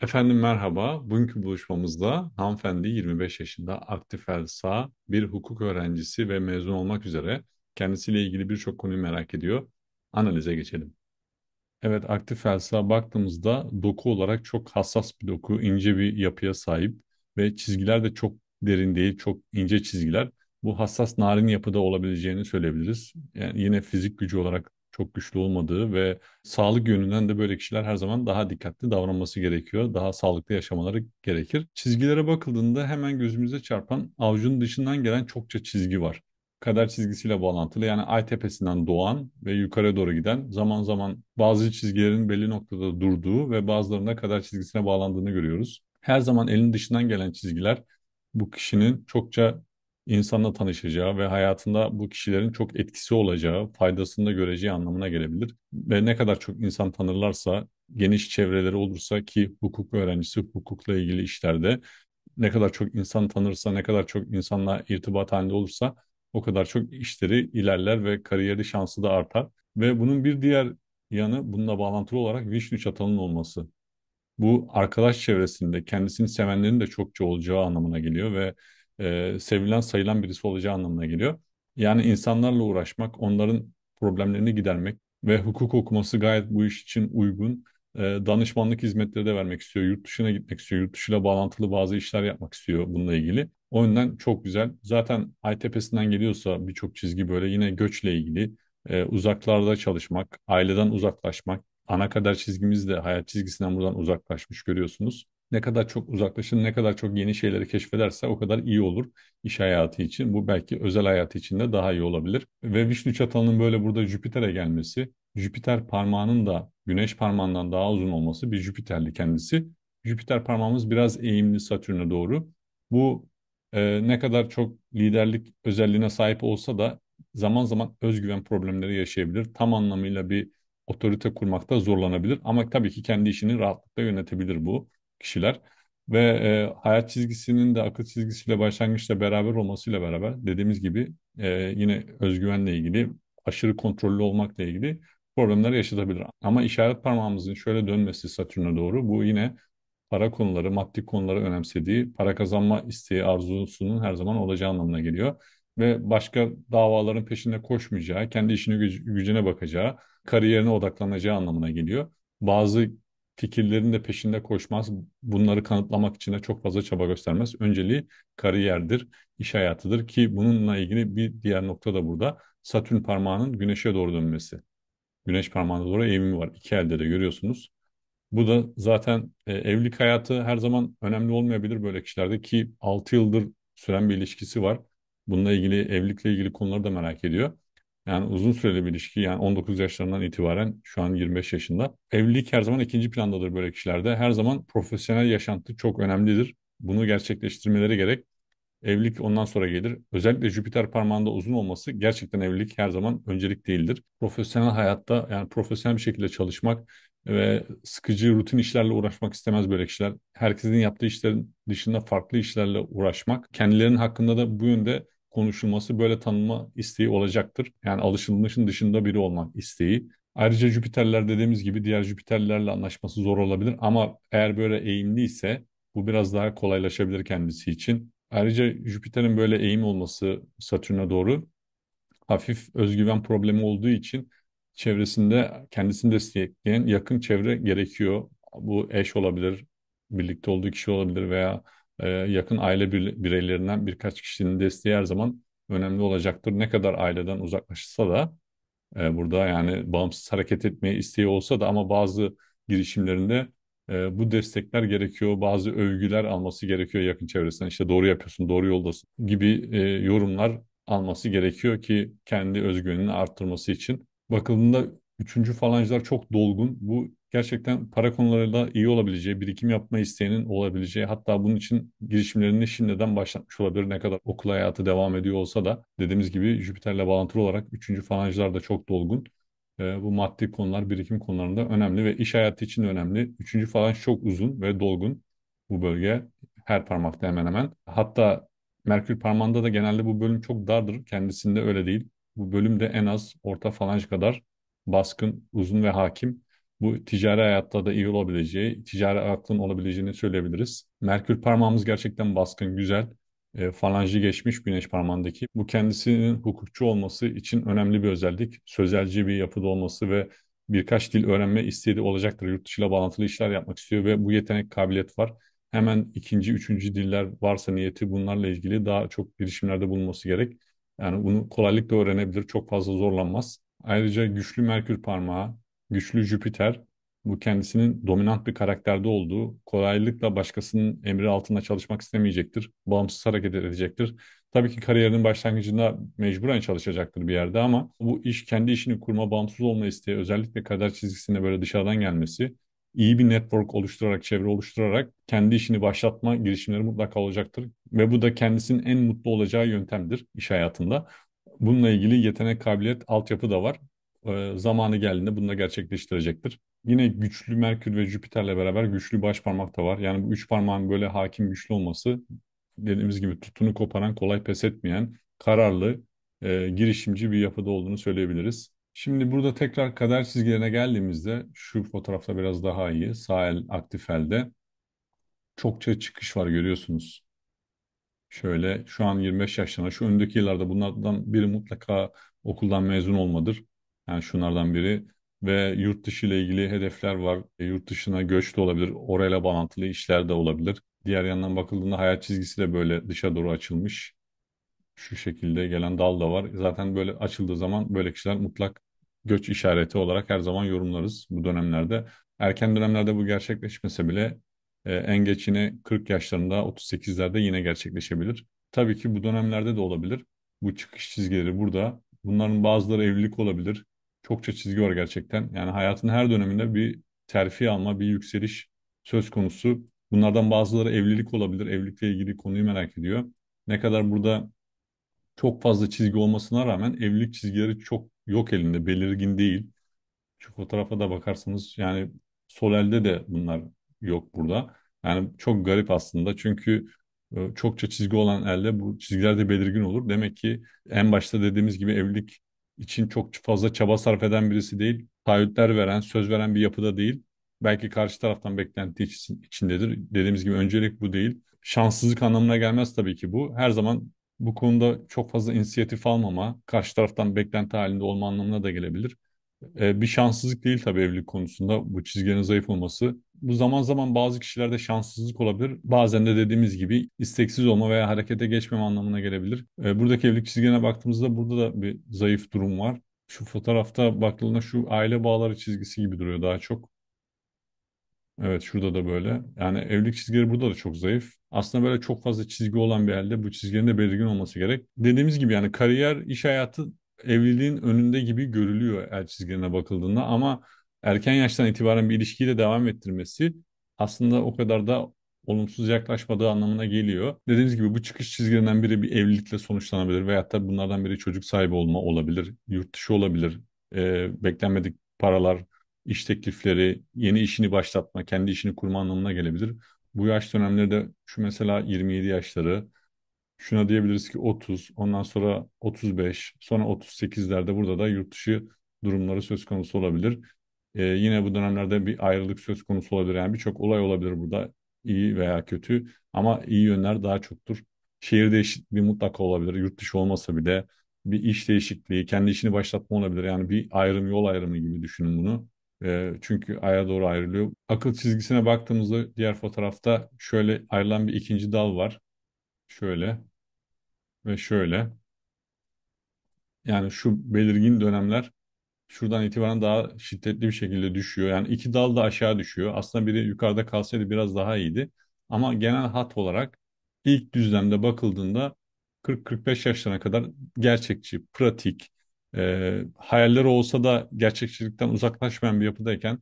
Efendim merhaba. Bugünkü buluşmamızda hanımefendi 25 yaşında aktif elsa bir hukuk öğrencisi ve mezun olmak üzere kendisiyle ilgili birçok konuyu merak ediyor. Analize geçelim. Evet aktif elsa baktığımızda doku olarak çok hassas bir doku, ince bir yapıya sahip ve çizgiler de çok derin değil, çok ince çizgiler. Bu hassas narin yapıda olabileceğini söyleyebiliriz. Yani yine fizik gücü olarak çok güçlü olmadığı ve sağlık yönünden de böyle kişiler her zaman daha dikkatli davranması gerekiyor. Daha sağlıklı yaşamaları gerekir. Çizgilere bakıldığında hemen gözümüze çarpan avucun dışından gelen çokça çizgi var. Kader çizgisiyle bağlantılı yani ay tepesinden doğan ve yukarı doğru giden zaman zaman bazı çizgilerin belli noktada durduğu ve bazılarında kader çizgisine bağlandığını görüyoruz. Her zaman elin dışından gelen çizgiler bu kişinin çokça insanla tanışacağı ve hayatında bu kişilerin çok etkisi olacağı, faydasını da göreceği anlamına gelebilir. Ve ne kadar çok insan tanırlarsa, geniş çevreleri olursa ki hukuk öğrencisi hukukla ilgili işlerde ne kadar çok insan tanırsa, ne kadar çok insanla irtibat halinde olursa o kadar çok işleri ilerler ve kariyeri şansı da artar. Ve bunun bir diğer yanı bununla bağlantılı olarak Vişnu Çatal'ın olması. Bu arkadaş çevresinde kendisini sevenlerin de çokça olacağı anlamına geliyor ve e, sevilen sayılan birisi olacağı anlamına geliyor. Yani insanlarla uğraşmak, onların problemlerini gidermek ve hukuk okuması gayet bu iş için uygun. E, danışmanlık hizmetleri de vermek istiyor. Yurt dışına gitmek istiyor. Yurt dışıyla bağlantılı bazı işler yapmak istiyor bununla ilgili. O yüzden çok güzel. Zaten ay tepesinden geliyorsa birçok çizgi böyle yine göçle ilgili. E, uzaklarda çalışmak, aileden uzaklaşmak. Ana kader çizgimiz de hayat çizgisinden buradan uzaklaşmış görüyorsunuz ne kadar çok uzaklaşın, ne kadar çok yeni şeyleri keşfederse o kadar iyi olur iş hayatı için. Bu belki özel hayatı için de daha iyi olabilir. Ve Vişnu Çatal'ın böyle burada Jüpiter'e gelmesi, Jüpiter parmağının da güneş parmağından daha uzun olması bir Jüpiter'li kendisi. Jüpiter parmağımız biraz eğimli Satürn'e doğru. Bu e, ne kadar çok liderlik özelliğine sahip olsa da zaman zaman özgüven problemleri yaşayabilir. Tam anlamıyla bir otorite kurmakta zorlanabilir ama tabii ki kendi işini rahatlıkla yönetebilir bu kişiler ve e, hayat çizgisinin de akıl çizgisiyle başlangıçta beraber olmasıyla beraber dediğimiz gibi e, yine özgüvenle ilgili aşırı kontrollü olmakla ilgili problemler yaşatabilir. Ama işaret parmağımızın şöyle dönmesi Satürn'e doğru bu yine para konuları, maddi konuları önemsediği, para kazanma isteği arzusunun her zaman olacağı anlamına geliyor. Ve başka davaların peşinde koşmayacağı, kendi işine gücüne bakacağı, kariyerine odaklanacağı anlamına geliyor. Bazı fikirlerin de peşinde koşmaz. Bunları kanıtlamak için de çok fazla çaba göstermez. Önceliği kariyerdir, iş hayatıdır ki bununla ilgili bir diğer nokta da burada Satürn parmağının güneşe doğru dönmesi. Güneş parmağında doğru eğimi var. İki elde de görüyorsunuz. Bu da zaten e, evlilik hayatı her zaman önemli olmayabilir böyle kişilerde ki 6 yıldır süren bir ilişkisi var. Bununla ilgili evlilikle ilgili konuları da merak ediyor. Yani uzun süreli bir ilişki yani 19 yaşlarından itibaren şu an 25 yaşında. Evlilik her zaman ikinci plandadır böyle kişilerde. Her zaman profesyonel yaşantı çok önemlidir. Bunu gerçekleştirmeleri gerek. Evlilik ondan sonra gelir. Özellikle Jüpiter parmağında uzun olması gerçekten evlilik her zaman öncelik değildir. Profesyonel hayatta yani profesyonel bir şekilde çalışmak ve sıkıcı rutin işlerle uğraşmak istemez böyle kişiler. Herkesin yaptığı işlerin dışında farklı işlerle uğraşmak. Kendilerinin hakkında da bu yönde konuşulması böyle tanınma isteği olacaktır. Yani alışılmışın dışında biri olmak isteği. Ayrıca Jüpiterler dediğimiz gibi diğer Jüpiterlerle anlaşması zor olabilir ama eğer böyle eğimli ise bu biraz daha kolaylaşabilir kendisi için. Ayrıca Jüpiter'in böyle eğim olması Satürn'e doğru hafif özgüven problemi olduğu için çevresinde kendisini destekleyen yakın çevre gerekiyor. Bu eş olabilir, birlikte olduğu kişi olabilir veya e, yakın aile bireylerinden birkaç kişinin desteği her zaman önemli olacaktır. Ne kadar aileden uzaklaşsa da e, burada yani bağımsız hareket etmeye isteği olsa da ama bazı girişimlerinde e, bu destekler gerekiyor. Bazı övgüler alması gerekiyor yakın çevresinden. İşte doğru yapıyorsun, doğru yoldasın gibi e, yorumlar alması gerekiyor ki kendi özgüvenini arttırması için. Bakıldığında üçüncü falancılar çok dolgun. Bu gerçekten para konularıyla iyi olabileceği, birikim yapma isteğinin olabileceği hatta bunun için girişimlerini şimdiden başlatmış olabilir. Ne kadar okul hayatı devam ediyor olsa da dediğimiz gibi Jüpiter'le bağlantılı olarak 3. falanjlar da çok dolgun. E, bu maddi konular birikim konularında önemli ve iş hayatı için de önemli. 3. falan çok uzun ve dolgun bu bölge her parmakta hemen hemen. Hatta Merkür parmağında da genelde bu bölüm çok dardır. Kendisinde öyle değil. Bu bölüm de en az orta falanç kadar baskın, uzun ve hakim bu ticari hayatta da iyi olabileceği, ticari aklın olabileceğini söyleyebiliriz. Merkür parmağımız gerçekten baskın, güzel. E, falanji geçmiş güneş parmağındaki. Bu kendisinin hukukçu olması için önemli bir özellik. Sözelci bir yapıda olması ve birkaç dil öğrenme isteği olacaktır. Yurt dışıyla bağlantılı işler yapmak istiyor ve bu yetenek kabiliyet var. Hemen ikinci, üçüncü diller varsa niyeti bunlarla ilgili daha çok girişimlerde bulunması gerek. Yani bunu kolaylıkla öğrenebilir, çok fazla zorlanmaz. Ayrıca güçlü merkür parmağı güçlü Jüpiter bu kendisinin dominant bir karakterde olduğu, kolaylıkla başkasının emri altında çalışmak istemeyecektir, bağımsız hareket edecektir. Tabii ki kariyerinin başlangıcında mecburen çalışacaktır bir yerde ama bu iş kendi işini kurma, bağımsız olma isteği özellikle kader çizgisinde böyle dışarıdan gelmesi, iyi bir network oluşturarak, çevre oluşturarak kendi işini başlatma girişimleri mutlaka olacaktır. Ve bu da kendisinin en mutlu olacağı yöntemdir iş hayatında. Bununla ilgili yetenek, kabiliyet, altyapı da var. E, zamanı geldiğinde bunu da gerçekleştirecektir. Yine güçlü Merkür ve Jüpiter'le beraber güçlü baş parmak da var. Yani bu üç parmağın böyle hakim güçlü olması dediğimiz gibi tutunu koparan, kolay pes etmeyen, kararlı, e, girişimci bir yapıda olduğunu söyleyebiliriz. Şimdi burada tekrar kader çizgilerine geldiğimizde şu fotoğrafta biraz daha iyi. Sağ el aktif elde. Çokça çıkış var görüyorsunuz. Şöyle şu an 25 yaşlarında şu öndeki yıllarda bunlardan biri mutlaka okuldan mezun olmadır. Yani şunlardan biri ve yurt dışı ile ilgili hedefler var. E, yurt dışına göç de olabilir, orayla bağlantılı işler de olabilir. Diğer yandan bakıldığında hayat çizgisi de böyle dışa doğru açılmış. Şu şekilde gelen dal da var. Zaten böyle açıldığı zaman böyle kişiler mutlak göç işareti olarak her zaman yorumlarız bu dönemlerde. Erken dönemlerde bu gerçekleşmese bile e, en geç yine 40 yaşlarında 38'lerde yine gerçekleşebilir. Tabii ki bu dönemlerde de olabilir. Bu çıkış çizgileri burada. Bunların bazıları evlilik olabilir çokça çizgi var gerçekten. Yani hayatın her döneminde bir terfi alma, bir yükseliş söz konusu. Bunlardan bazıları evlilik olabilir. Evlilikle ilgili konuyu merak ediyor. Ne kadar burada çok fazla çizgi olmasına rağmen evlilik çizgileri çok yok elinde, belirgin değil. Şu fotoğrafa da bakarsanız yani sol elde de bunlar yok burada. Yani çok garip aslında çünkü e, çokça çizgi olan elde bu çizgiler de belirgin olur. Demek ki en başta dediğimiz gibi evlilik için çok fazla çaba sarf eden birisi değil. Taahhütler veren, söz veren bir yapıda değil. Belki karşı taraftan beklenti içindedir. Dediğimiz gibi öncelik bu değil. Şanssızlık anlamına gelmez tabii ki bu. Her zaman bu konuda çok fazla inisiyatif almama, karşı taraftan beklenti halinde olma anlamına da gelebilir. Ee, bir şanssızlık değil tabii evlilik konusunda bu çizginin zayıf olması. Bu zaman zaman bazı kişilerde şanssızlık olabilir. Bazen de dediğimiz gibi isteksiz olma veya harekete geçmeme anlamına gelebilir. E, buradaki evlilik çizgine baktığımızda burada da bir zayıf durum var. Şu fotoğrafta baktığında şu aile bağları çizgisi gibi duruyor daha çok. Evet şurada da böyle. Yani evlilik çizgileri burada da çok zayıf. Aslında böyle çok fazla çizgi olan bir halde bu çizginin de belirgin olması gerek. Dediğimiz gibi yani kariyer, iş hayatı evliliğin önünde gibi görülüyor el çizgilerine bakıldığında ama erken yaştan itibaren bir ilişkiyi de devam ettirmesi aslında o kadar da olumsuz yaklaşmadığı anlamına geliyor. Dediğimiz gibi bu çıkış çizgilerinden biri bir evlilikle sonuçlanabilir veya da bunlardan biri çocuk sahibi olma olabilir, yurt dışı olabilir, e, beklenmedik paralar, iş teklifleri, yeni işini başlatma, kendi işini kurma anlamına gelebilir. Bu yaş dönemleri de şu mesela 27 yaşları, şuna diyebiliriz ki 30, ondan sonra 35, sonra 38'lerde burada da yurt dışı durumları söz konusu olabilir. E, yine bu dönemlerde bir ayrılık söz konusu olabilir. Yani birçok olay olabilir burada iyi veya kötü ama iyi yönler daha çoktur. Şehir değişikliği mutlaka olabilir. Yurt dışı olmasa bile bir iş değişikliği, kendi işini başlatma olabilir. Yani bir ayrım, yol ayrımı gibi düşünün bunu. E, çünkü aya doğru ayrılıyor. Akıl çizgisine baktığımızda diğer fotoğrafta şöyle ayrılan bir ikinci dal var. Şöyle ve şöyle. Yani şu belirgin dönemler şuradan itibaren daha şiddetli bir şekilde düşüyor. Yani iki dal da aşağı düşüyor. Aslında biri yukarıda kalsaydı biraz daha iyiydi. Ama genel hat olarak ilk düzlemde bakıldığında 40-45 yaşlarına kadar gerçekçi, pratik, e, hayalleri olsa da gerçekçilikten uzaklaşmayan bir yapıdayken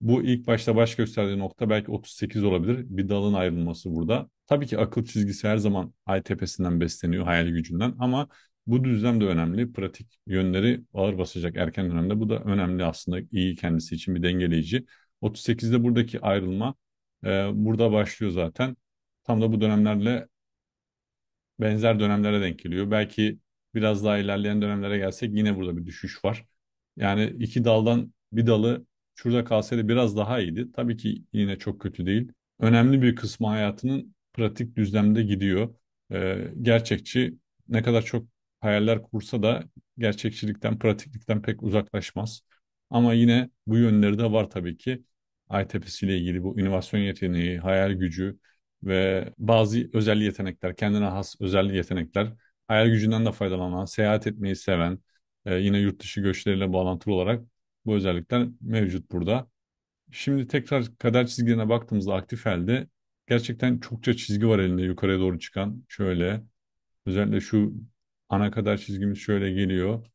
bu ilk başta baş gösterdiği nokta belki 38 olabilir. Bir dalın ayrılması burada. Tabii ki akıl çizgisi her zaman ay tepesinden besleniyor hayal gücünden ama bu düzlem de önemli. Pratik yönleri ağır basacak erken dönemde. Bu da önemli aslında iyi kendisi için bir dengeleyici. 38'de buradaki ayrılma e, burada başlıyor zaten. Tam da bu dönemlerle benzer dönemlere denk geliyor. Belki biraz daha ilerleyen dönemlere gelsek yine burada bir düşüş var. Yani iki daldan bir dalı şurada kalsaydı biraz daha iyiydi. Tabii ki yine çok kötü değil. Önemli bir kısmı hayatının pratik düzlemde gidiyor. Ee, gerçekçi ne kadar çok hayaller kursa da gerçekçilikten, pratiklikten pek uzaklaşmaz. Ama yine bu yönleri de var tabii ki. Ay tepesiyle ilgili bu inovasyon yeteneği, hayal gücü ve bazı özel yetenekler, kendine has özel yetenekler, hayal gücünden de faydalanan, seyahat etmeyi seven, e, yine yurt dışı göçleriyle bağlantılı olarak bu özellikler mevcut burada. Şimdi tekrar kader çizgilerine baktığımızda aktif elde gerçekten çokça çizgi var elinde yukarıya doğru çıkan. Şöyle özellikle şu Ana kadar çizgimiz şöyle geliyor.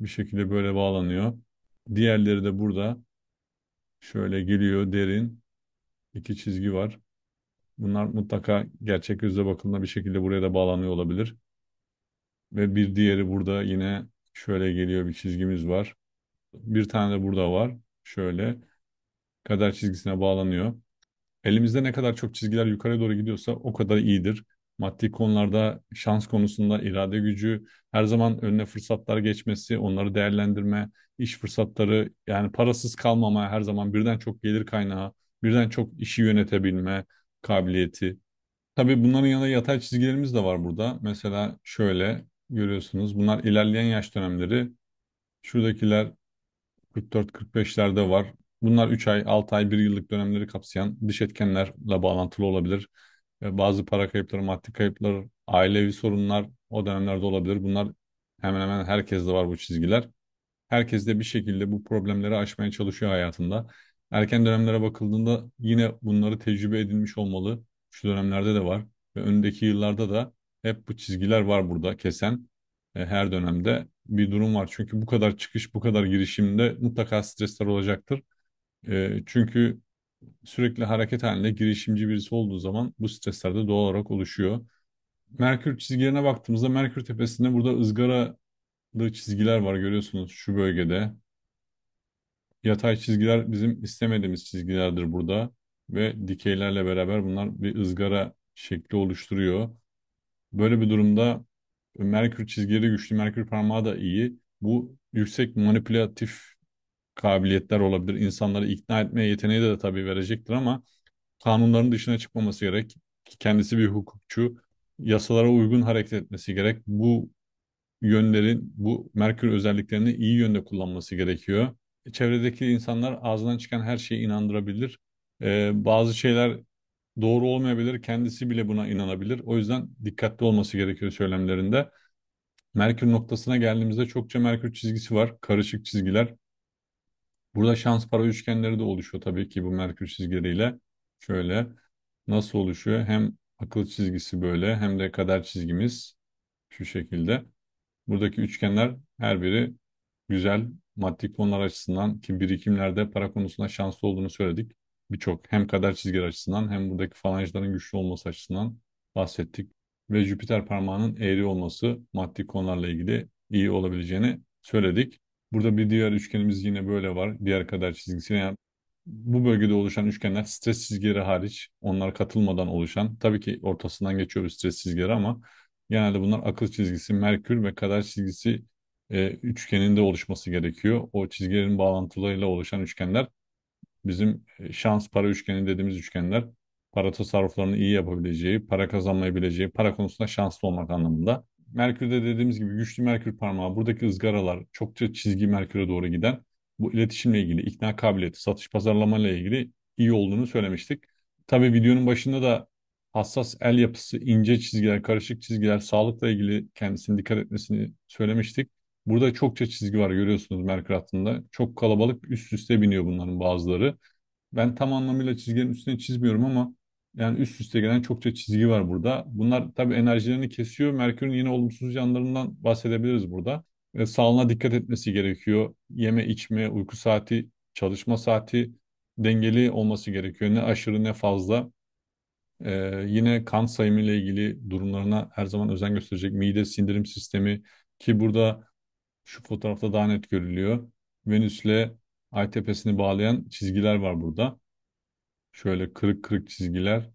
Bir şekilde böyle bağlanıyor. Diğerleri de burada. Şöyle geliyor derin. iki çizgi var. Bunlar mutlaka gerçek yüzle bakımda bir şekilde buraya da bağlanıyor olabilir. Ve bir diğeri burada yine şöyle geliyor bir çizgimiz var. Bir tane de burada var. Şöyle kader çizgisine bağlanıyor. Elimizde ne kadar çok çizgiler yukarı doğru gidiyorsa o kadar iyidir maddi konularda şans konusunda irade gücü, her zaman önüne fırsatlar geçmesi, onları değerlendirme, iş fırsatları yani parasız kalmama, her zaman birden çok gelir kaynağı, birden çok işi yönetebilme kabiliyeti. Tabii bunların yanında yatay çizgilerimiz de var burada. Mesela şöyle görüyorsunuz. Bunlar ilerleyen yaş dönemleri. Şuradakiler 44-45'lerde var. Bunlar 3 ay, 6 ay, 1 yıllık dönemleri kapsayan dış etkenlerle bağlantılı olabilir. Ve bazı para kayıpları, maddi kayıplar, ailevi sorunlar o dönemlerde olabilir. Bunlar hemen hemen herkeste var bu çizgiler. Herkes de bir şekilde bu problemleri aşmaya çalışıyor hayatında. Erken dönemlere bakıldığında yine bunları tecrübe edilmiş olmalı. Şu dönemlerde de var ve önündeki yıllarda da hep bu çizgiler var burada kesen. E, her dönemde bir durum var. Çünkü bu kadar çıkış, bu kadar girişimde mutlaka stresler olacaktır. E, çünkü sürekli hareket halinde girişimci birisi olduğu zaman bu stresler de doğal olarak oluşuyor. Merkür çizgilerine baktığımızda Merkür tepesinde burada ızgaralı çizgiler var görüyorsunuz şu bölgede. Yatay çizgiler bizim istemediğimiz çizgilerdir burada ve dikeylerle beraber bunlar bir ızgara şekli oluşturuyor. Böyle bir durumda Merkür çizgileri güçlü, Merkür parmağı da iyi. Bu yüksek manipülatif kabiliyetler olabilir. İnsanları ikna etmeye yeteneği de tabii verecektir ama kanunların dışına çıkmaması gerek. Kendisi bir hukukçu. Yasalara uygun hareket etmesi gerek. Bu yönlerin, bu Merkür özelliklerini iyi yönde kullanması gerekiyor. E, çevredeki insanlar ağzından çıkan her şeyi inandırabilir. Ee, bazı şeyler doğru olmayabilir. Kendisi bile buna inanabilir. O yüzden dikkatli olması gerekiyor söylemlerinde. Merkür noktasına geldiğimizde çokça Merkür çizgisi var. Karışık çizgiler. Burada şans para üçgenleri de oluşuyor tabii ki bu Merkür çizgileriyle. Şöyle nasıl oluşuyor? Hem akıl çizgisi böyle hem de kader çizgimiz şu şekilde. Buradaki üçgenler her biri güzel maddi konular açısından ki birikimlerde para konusunda şanslı olduğunu söyledik. Birçok hem kader çizgileri açısından hem buradaki falanjların güçlü olması açısından bahsettik. Ve Jüpiter parmağının eğri olması maddi konularla ilgili iyi olabileceğini söyledik. Burada bir diğer üçgenimiz yine böyle var. Diğer kadar çizgisi. Yani bu bölgede oluşan üçgenler stres çizgileri hariç onlar katılmadan oluşan tabii ki ortasından geçiyor bir stres çizgileri ama genelde bunlar akıl çizgisi, merkür ve kadar çizgisi e, üçgeninde oluşması gerekiyor. O çizgilerin bağlantılarıyla oluşan üçgenler bizim e, şans para üçgeni dediğimiz üçgenler para tasarruflarını iyi yapabileceği, para kazanmayabileceği, para konusunda şanslı olmak anlamında. Merkür'de dediğimiz gibi güçlü Merkür parmağı, buradaki ızgaralar çokça çizgi Merkür'e doğru giden bu iletişimle ilgili, ikna kabiliyeti, satış pazarlama ile ilgili iyi olduğunu söylemiştik. Tabii videonun başında da hassas el yapısı, ince çizgiler, karışık çizgiler, sağlıkla ilgili kendisini dikkat etmesini söylemiştik. Burada çokça çizgi var görüyorsunuz Merkür hattında. Çok kalabalık üst üste biniyor bunların bazıları. Ben tam anlamıyla çizginin üstüne çizmiyorum ama yani üst üste gelen çokça çizgi var burada. Bunlar tabii enerjilerini kesiyor. Merkür'ün yine olumsuz yanlarından bahsedebiliriz burada. E, sağlığına dikkat etmesi gerekiyor. Yeme, içme, uyku saati, çalışma saati dengeli olması gerekiyor. Ne aşırı ne fazla. Ee, yine kan sayımı ile ilgili durumlarına her zaman özen gösterecek. Mide sindirim sistemi ki burada şu fotoğrafta daha net görülüyor. Venüs'le Ay tepesini bağlayan çizgiler var burada. Şöyle kırık kırık çizgiler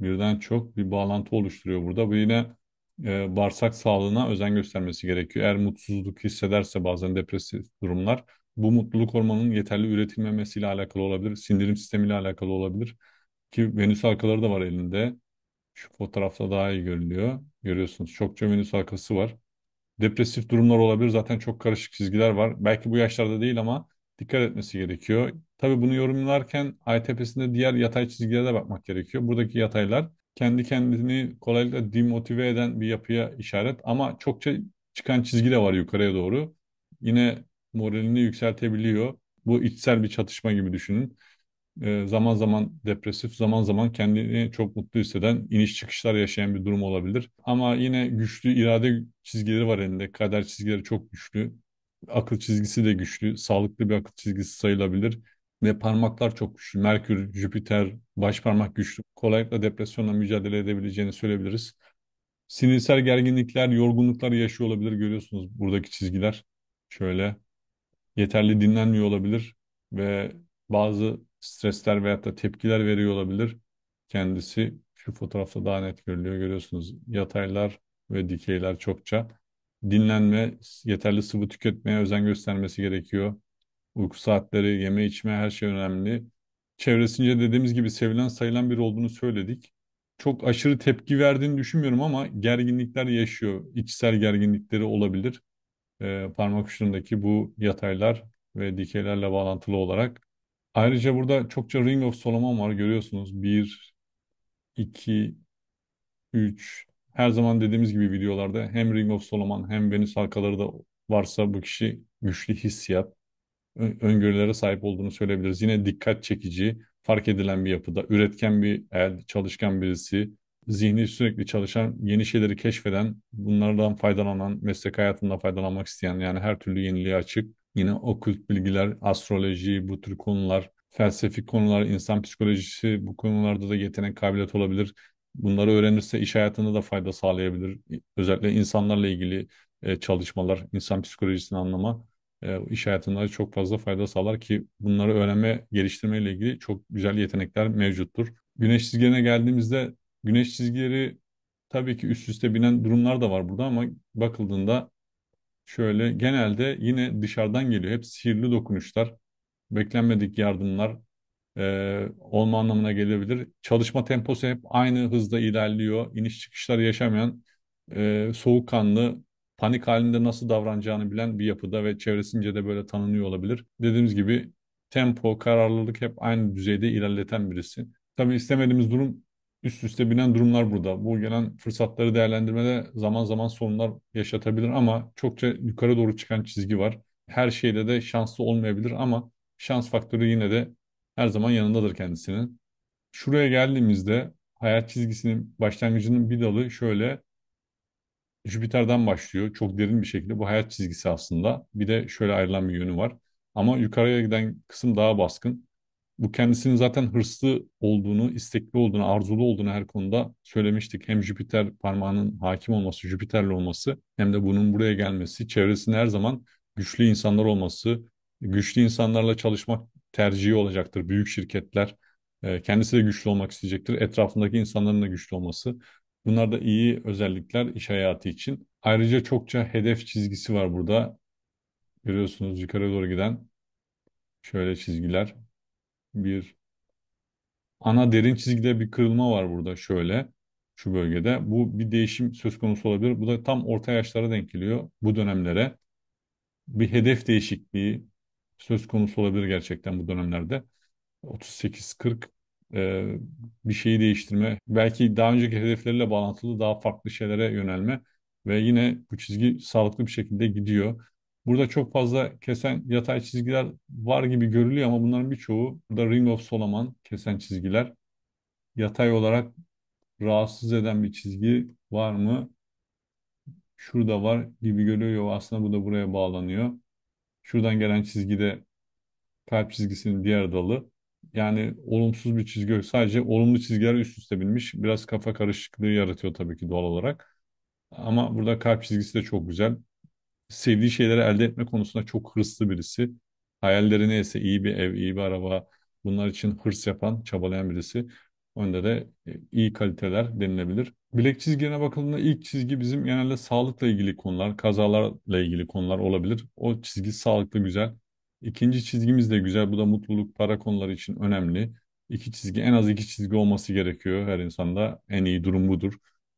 birden çok bir bağlantı oluşturuyor burada. Bu yine e, bağırsak sağlığına özen göstermesi gerekiyor. Eğer mutsuzluk hissederse bazen depresif durumlar bu mutluluk hormonunun yeterli üretilmemesiyle alakalı olabilir. Sindirim sistemiyle alakalı olabilir. Ki venüs halkaları da var elinde. Şu fotoğrafta daha iyi görülüyor. Görüyorsunuz çokça venüs halkası var. Depresif durumlar olabilir. Zaten çok karışık çizgiler var. Belki bu yaşlarda değil ama dikkat etmesi gerekiyor. Tabii bunu yorumlarken ay tepesinde diğer yatay çizgilere de bakmak gerekiyor. Buradaki yataylar kendi kendini kolaylıkla demotive eden bir yapıya işaret ama çokça çıkan çizgi de var yukarıya doğru. Yine moralini yükseltebiliyor. Bu içsel bir çatışma gibi düşünün. Ee, zaman zaman depresif, zaman zaman kendini çok mutlu hisseden, iniş çıkışlar yaşayan bir durum olabilir. Ama yine güçlü irade çizgileri var elinde. Kader çizgileri çok güçlü akıl çizgisi de güçlü. Sağlıklı bir akıl çizgisi sayılabilir. Ve parmaklar çok güçlü. Merkür, Jüpiter, baş parmak güçlü. Kolaylıkla depresyonla mücadele edebileceğini söyleyebiliriz. Sinirsel gerginlikler, yorgunluklar yaşıyor olabilir. Görüyorsunuz buradaki çizgiler. Şöyle yeterli dinlenmiyor olabilir ve bazı stresler veyahut da tepkiler veriyor olabilir. Kendisi şu fotoğrafta daha net görülüyor. Görüyorsunuz yataylar ve dikeyler çokça dinlenme, yeterli sıvı tüketmeye özen göstermesi gerekiyor. Uyku saatleri, yeme içme her şey önemli. Çevresince dediğimiz gibi sevilen sayılan biri olduğunu söyledik. Çok aşırı tepki verdiğini düşünmüyorum ama gerginlikler yaşıyor. İçsel gerginlikleri olabilir. Ee, parmak uçlarındaki bu yataylar ve dikeylerle bağlantılı olarak. Ayrıca burada çokça Ring of Solomon var görüyorsunuz. 1, 2, 3, her zaman dediğimiz gibi videolarda hem Ring of Solomon hem Venüs halkaları da varsa bu kişi güçlü hissiyat, öngörülere sahip olduğunu söyleyebiliriz. Yine dikkat çekici, fark edilen bir yapıda, üretken bir el, çalışkan birisi, zihni sürekli çalışan, yeni şeyleri keşfeden, bunlardan faydalanan, meslek hayatında faydalanmak isteyen yani her türlü yeniliğe açık. Yine okült bilgiler, astroloji, bu tür konular, felsefi konular, insan psikolojisi bu konularda da yetenek kabiliyet olabilir. Bunları öğrenirse iş hayatında da fayda sağlayabilir. Özellikle insanlarla ilgili e, çalışmalar, insan psikolojisini anlama e, iş hayatında çok fazla fayda sağlar ki bunları öğrenme, geliştirme ile ilgili çok güzel yetenekler mevcuttur. Güneş çizgilerine geldiğimizde güneş çizgileri tabii ki üst üste binen durumlar da var burada ama bakıldığında şöyle genelde yine dışarıdan geliyor. Hep sihirli dokunuşlar, beklenmedik yardımlar, e, olma anlamına gelebilir. Çalışma temposu hep aynı hızda ilerliyor. İniş çıkışlar yaşamayan, e, soğukkanlı, panik halinde nasıl davranacağını bilen bir yapıda ve çevresince de böyle tanınıyor olabilir. Dediğimiz gibi tempo, kararlılık hep aynı düzeyde ilerleten birisi. Tabii istemediğimiz durum üst üste binen durumlar burada. Bu gelen fırsatları değerlendirmede zaman zaman sorunlar yaşatabilir ama çokça yukarı doğru çıkan çizgi var. Her şeyde de şanslı olmayabilir ama şans faktörü yine de her zaman yanındadır kendisinin. Şuraya geldiğimizde hayat çizgisinin başlangıcının bir dalı şöyle Jüpiter'den başlıyor. Çok derin bir şekilde bu hayat çizgisi aslında. Bir de şöyle ayrılan bir yönü var. Ama yukarıya giden kısım daha baskın. Bu kendisinin zaten hırslı olduğunu, istekli olduğunu, arzulu olduğunu her konuda söylemiştik. Hem Jüpiter parmağının hakim olması, Jüpiter'le olması hem de bunun buraya gelmesi, çevresinde her zaman güçlü insanlar olması, güçlü insanlarla çalışmak tercihi olacaktır büyük şirketler. E, kendisi de güçlü olmak isteyecektir. Etrafındaki insanların da güçlü olması. Bunlar da iyi özellikler iş hayatı için. Ayrıca çokça hedef çizgisi var burada. Görüyorsunuz yukarı doğru giden şöyle çizgiler. Bir ana derin çizgide bir kırılma var burada şöyle şu bölgede. Bu bir değişim söz konusu olabilir. Bu da tam orta yaşlara denk geliyor bu dönemlere. Bir hedef değişikliği, söz konusu olabilir gerçekten bu dönemlerde. 38-40 e, bir şeyi değiştirme, belki daha önceki hedefleriyle bağlantılı daha farklı şeylere yönelme ve yine bu çizgi sağlıklı bir şekilde gidiyor. Burada çok fazla kesen yatay çizgiler var gibi görülüyor ama bunların birçoğu burada Ring of Solomon kesen çizgiler. Yatay olarak rahatsız eden bir çizgi var mı? Şurada var gibi görülüyor. Aslında bu da buraya bağlanıyor. Şuradan gelen çizgide kalp çizgisinin diğer dalı. Yani olumsuz bir çizgi yok. Sadece olumlu çizgiler üst üste binmiş. Biraz kafa karışıklığı yaratıyor tabii ki doğal olarak. Ama burada kalp çizgisi de çok güzel. Sevdiği şeyleri elde etme konusunda çok hırslı birisi. Hayalleri neyse iyi bir ev, iyi bir araba bunlar için hırs yapan, çabalayan birisi. Önde de iyi kaliteler denilebilir. Bilek çizgine bakıldığında ilk çizgi bizim genelde sağlıkla ilgili konular, kazalarla ilgili konular olabilir. O çizgi sağlıklı güzel. İkinci çizgimiz de güzel. Bu da mutluluk, para konuları için önemli. İki çizgi, en az iki çizgi olması gerekiyor her insanda. En iyi durum budur.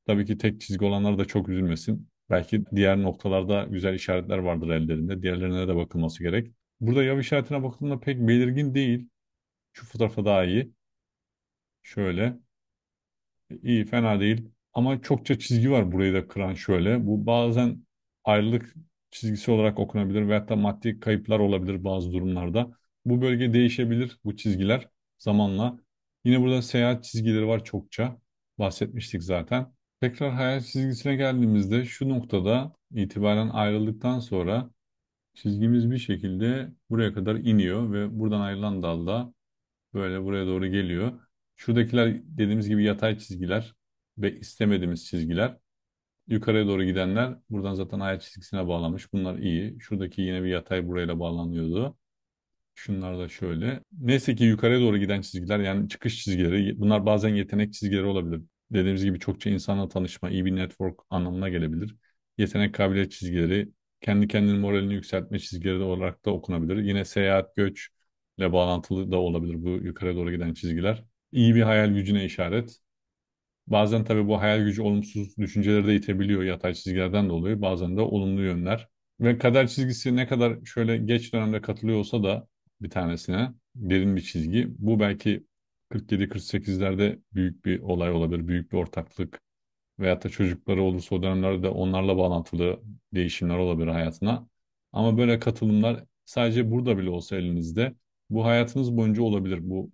Tabii ki tek çizgi olanlar da çok üzülmesin. Belki diğer noktalarda güzel işaretler vardır ellerinde. Diğerlerine de bakılması gerek. Burada yav işaretine bakıldığında pek belirgin değil. Şu fotoğrafa daha iyi. Şöyle. E, iyi fena değil. Ama çokça çizgi var burayı da kıran şöyle. Bu bazen ayrılık çizgisi olarak okunabilir veyahut da maddi kayıplar olabilir bazı durumlarda. Bu bölge değişebilir bu çizgiler zamanla. Yine burada seyahat çizgileri var çokça. Bahsetmiştik zaten. Tekrar hayat çizgisine geldiğimizde şu noktada itibaren ayrıldıktan sonra çizgimiz bir şekilde buraya kadar iniyor ve buradan ayrılan dalda böyle buraya doğru geliyor. Şuradakiler dediğimiz gibi yatay çizgiler ve istemediğimiz çizgiler. Yukarıya doğru gidenler buradan zaten ayet çizgisine bağlanmış. Bunlar iyi. Şuradaki yine bir yatay burayla bağlanıyordu. Şunlar da şöyle. Neyse ki yukarıya doğru giden çizgiler yani çıkış çizgileri. Bunlar bazen yetenek çizgileri olabilir. Dediğimiz gibi çokça insanla tanışma, iyi bir network anlamına gelebilir. Yetenek kabiliyet çizgileri, kendi kendini moralini yükseltme çizgileri de olarak da okunabilir. Yine seyahat, göç ile bağlantılı da olabilir bu yukarıya doğru giden çizgiler iyi bir hayal gücüne işaret. Bazen tabii bu hayal gücü olumsuz düşünceleri de itebiliyor yatay çizgilerden dolayı. Bazen de olumlu yönler. Ve kader çizgisi ne kadar şöyle geç dönemde katılıyorsa da bir tanesine derin bir çizgi. Bu belki 47-48'lerde büyük bir olay olabilir. Büyük bir ortaklık veyahut da çocukları olursa o dönemlerde onlarla bağlantılı değişimler olabilir hayatına. Ama böyle katılımlar sadece burada bile olsa elinizde bu hayatınız boyunca olabilir. Bu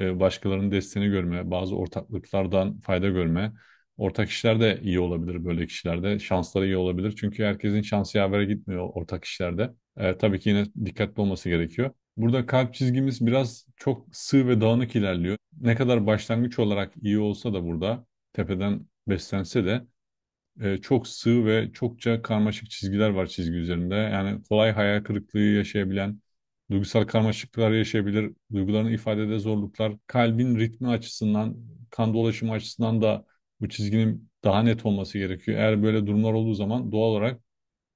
e, başkalarının desteğini görme, bazı ortaklıklardan fayda görme. Ortak işler de iyi olabilir böyle kişilerde. Şansları iyi olabilir. Çünkü herkesin şansı yavere gitmiyor ortak işlerde. E, tabii ki yine dikkatli olması gerekiyor. Burada kalp çizgimiz biraz çok sığ ve dağınık ilerliyor. Ne kadar başlangıç olarak iyi olsa da burada tepeden beslense de e, çok sığ ve çokça karmaşık çizgiler var çizgi üzerinde. Yani kolay hayal kırıklığı yaşayabilen, duygusal karmaşıklıklar yaşayabilir, duygularını ifadede zorluklar, kalbin ritmi açısından, kan dolaşımı açısından da bu çizginin daha net olması gerekiyor. Eğer böyle durumlar olduğu zaman doğal olarak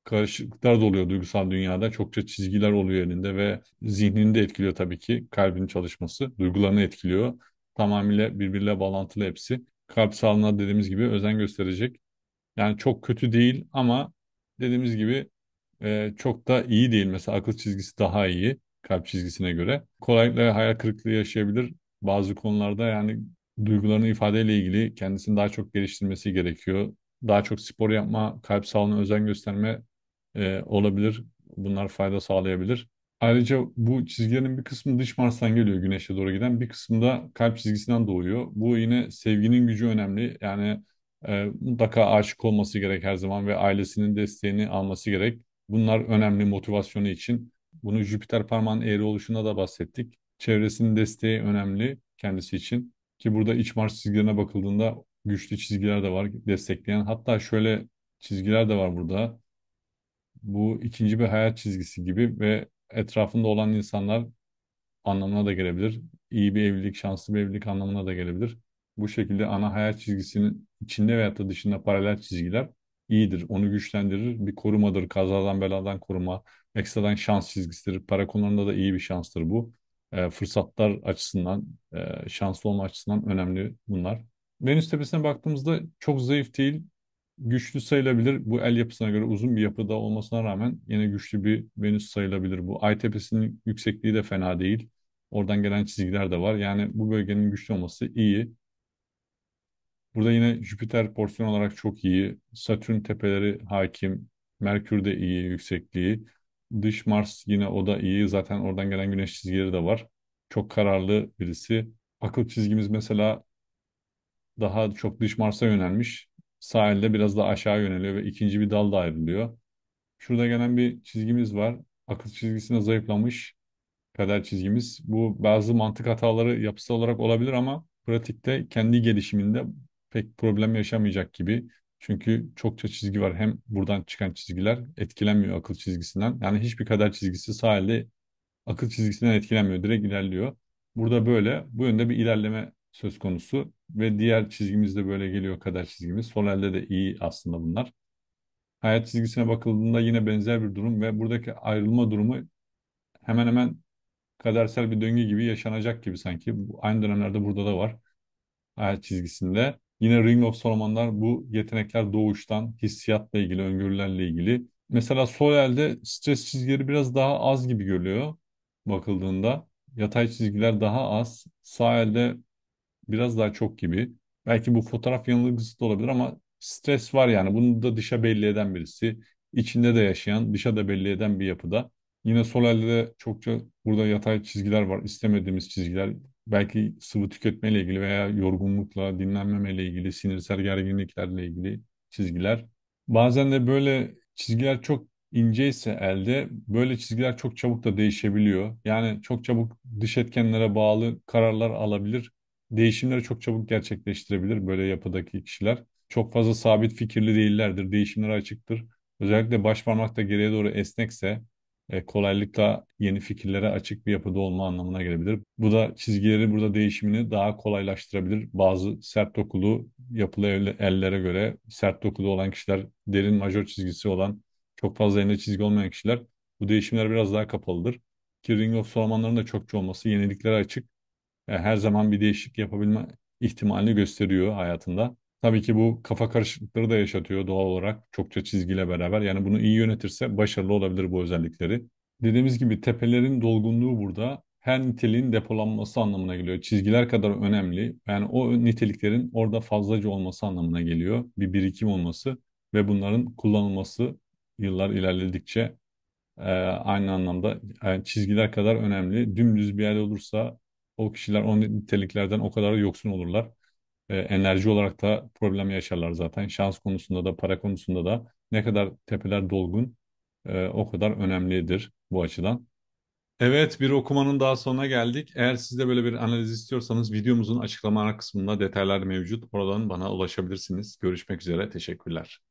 karışıklıklar da oluyor duygusal dünyada. Çokça çizgiler oluyor elinde ve zihnini de etkiliyor tabii ki kalbin çalışması. Duygularını etkiliyor. Tamamıyla birbiriyle bağlantılı hepsi. Kalp sağlığına dediğimiz gibi özen gösterecek. Yani çok kötü değil ama dediğimiz gibi çok da iyi değil. Mesela akıl çizgisi daha iyi kalp çizgisine göre. Kolaylıkla hayal kırıklığı yaşayabilir. Bazı konularda yani duygularını ifadeyle ilgili kendisini daha çok geliştirmesi gerekiyor. Daha çok spor yapma, kalp sağlığına özen gösterme e, olabilir. Bunlar fayda sağlayabilir. Ayrıca bu çizgilerin bir kısmı dış Mars'tan geliyor güneşe doğru giden. Bir kısmı da kalp çizgisinden doğuyor. Bu yine sevginin gücü önemli. Yani e, mutlaka aşık olması gerek her zaman ve ailesinin desteğini alması gerek. Bunlar önemli motivasyonu için. Bunu Jüpiter parmağın eğri oluşunda da bahsettik. Çevresinin desteği önemli kendisi için. Ki burada iç marş çizgilerine bakıldığında güçlü çizgiler de var destekleyen. Hatta şöyle çizgiler de var burada. Bu ikinci bir hayat çizgisi gibi ve etrafında olan insanlar anlamına da gelebilir. İyi bir evlilik, şanslı bir evlilik anlamına da gelebilir. Bu şekilde ana hayat çizgisinin içinde veya da dışında paralel çizgiler iyidir. Onu güçlendirir. Bir korumadır. Kazadan beladan koruma. Ekstradan şans çizgisidir. Para konularında da iyi bir şanstır bu. E, fırsatlar açısından, e, şanslı olma açısından önemli bunlar. Venüs tepesine baktığımızda çok zayıf değil. Güçlü sayılabilir. Bu el yapısına göre uzun bir yapıda olmasına rağmen yine güçlü bir Venüs sayılabilir bu. Ay tepesinin yüksekliği de fena değil. Oradan gelen çizgiler de var. Yani bu bölgenin güçlü olması iyi. Burada yine Jüpiter porsiyon olarak çok iyi. Satürn tepeleri hakim. Merkür de iyi yüksekliği. Dış Mars yine o da iyi. Zaten oradan gelen güneş çizgileri de var. Çok kararlı birisi. Akıl çizgimiz mesela daha çok dış Mars'a yönelmiş. Sağ elde biraz daha aşağı yöneliyor ve ikinci bir dal da ayrılıyor. Şurada gelen bir çizgimiz var. Akıl çizgisine zayıflamış kader çizgimiz. Bu bazı mantık hataları yapısal olarak olabilir ama pratikte kendi gelişiminde pek problem yaşamayacak gibi. Çünkü çokça çizgi var. Hem buradan çıkan çizgiler etkilenmiyor akıl çizgisinden. Yani hiçbir kader çizgisi sahilde akıl çizgisinden etkilenmiyor. Direkt ilerliyor. Burada böyle bu yönde bir ilerleme söz konusu ve diğer çizgimiz de böyle geliyor kader çizgimiz. Sol elde de iyi aslında bunlar. Hayat çizgisine bakıldığında yine benzer bir durum ve buradaki ayrılma durumu hemen hemen kadersel bir döngü gibi yaşanacak gibi sanki. aynı dönemlerde burada da var hayat çizgisinde. Yine Ring of Solomon'lar bu yetenekler doğuştan hissiyatla ilgili, öngörülerle ilgili. Mesela sol elde stres çizgileri biraz daha az gibi görülüyor bakıldığında. Yatay çizgiler daha az. Sağ elde biraz daha çok gibi. Belki bu fotoğraf yanılgısı da olabilir ama stres var yani. Bunu da dışa belli eden birisi. içinde de yaşayan, dışa da belli eden bir yapıda. Yine sol elde çokça burada yatay çizgiler var. istemediğimiz çizgiler belki sıvı tüketmeyle ilgili veya yorgunlukla, dinlenmemeyle ilgili, sinirsel gerginliklerle ilgili çizgiler. Bazen de böyle çizgiler çok inceyse elde böyle çizgiler çok çabuk da değişebiliyor. Yani çok çabuk dış etkenlere bağlı kararlar alabilir. Değişimleri çok çabuk gerçekleştirebilir böyle yapıdaki kişiler. Çok fazla sabit fikirli değillerdir. Değişimlere açıktır. Özellikle baş parmak da geriye doğru esnekse e, kolaylıkla yeni fikirlere açık bir yapıda olma anlamına gelebilir. Bu da çizgileri burada değişimini daha kolaylaştırabilir. Bazı sert dokulu yapılı ellere göre sert dokulu olan kişiler, derin majör çizgisi olan, çok fazla elinde çizgi olmayan kişiler bu değişimler biraz daha kapalıdır. Ki Ring of Solomon'ların da çokça olması yeniliklere açık. Yani e, her zaman bir değişiklik yapabilme ihtimalini gösteriyor hayatında. Tabii ki bu kafa karışıklıkları da yaşatıyor doğal olarak çokça çizgiyle beraber. Yani bunu iyi yönetirse başarılı olabilir bu özellikleri. Dediğimiz gibi tepelerin dolgunluğu burada her niteliğin depolanması anlamına geliyor. Çizgiler kadar önemli. Yani o niteliklerin orada fazlaca olması anlamına geliyor. Bir birikim olması ve bunların kullanılması yıllar ilerledikçe e, aynı anlamda yani e, çizgiler kadar önemli. Dümdüz bir yerde olursa o kişiler o niteliklerden o kadar yoksun olurlar. E, enerji olarak da problem yaşarlar zaten. Şans konusunda da para konusunda da ne kadar tepeler dolgun e, o kadar önemlidir bu açıdan. Evet bir okumanın daha sonuna geldik. Eğer siz de böyle bir analiz istiyorsanız videomuzun açıklama kısmında detaylar mevcut. Oradan bana ulaşabilirsiniz. Görüşmek üzere. Teşekkürler.